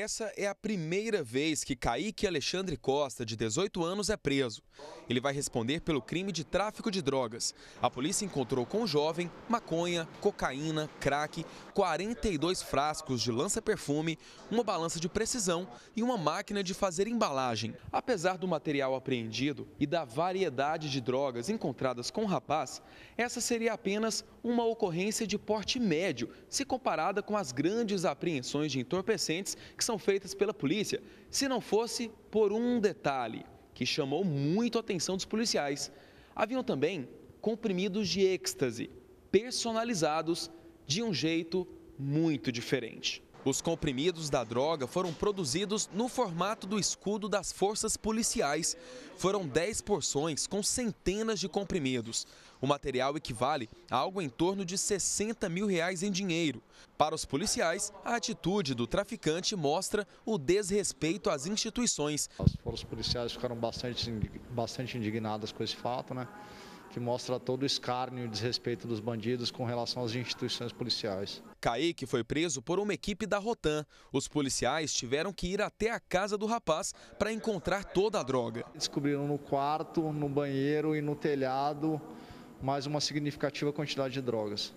Essa é a primeira vez que Kaique Alexandre Costa, de 18 anos, é preso. Ele vai responder pelo crime de tráfico de drogas. A polícia encontrou com o jovem maconha, cocaína, crack, 42 frascos de lança-perfume, uma balança de precisão e uma máquina de fazer embalagem. Apesar do material apreendido e da variedade de drogas encontradas com o rapaz, essa seria apenas uma ocorrência de porte médio, se comparada com as grandes apreensões de entorpecentes que são feitas pela polícia, se não fosse por um detalhe que chamou muito a atenção dos policiais. Haviam também comprimidos de êxtase, personalizados de um jeito muito diferente. Os comprimidos da droga foram produzidos no formato do escudo das forças policiais. Foram 10 porções com centenas de comprimidos. O material equivale a algo em torno de 60 mil reais em dinheiro. Para os policiais, a atitude do traficante mostra o desrespeito às instituições. As forças policiais ficaram bastante, bastante indignadas com esse fato, né? que mostra todo o escárnio e desrespeito dos bandidos com relação às instituições policiais. Kaique foi preso por uma equipe da Rotan. Os policiais tiveram que ir até a casa do rapaz para encontrar toda a droga. Descobriram no quarto, no banheiro e no telhado mais uma significativa quantidade de drogas.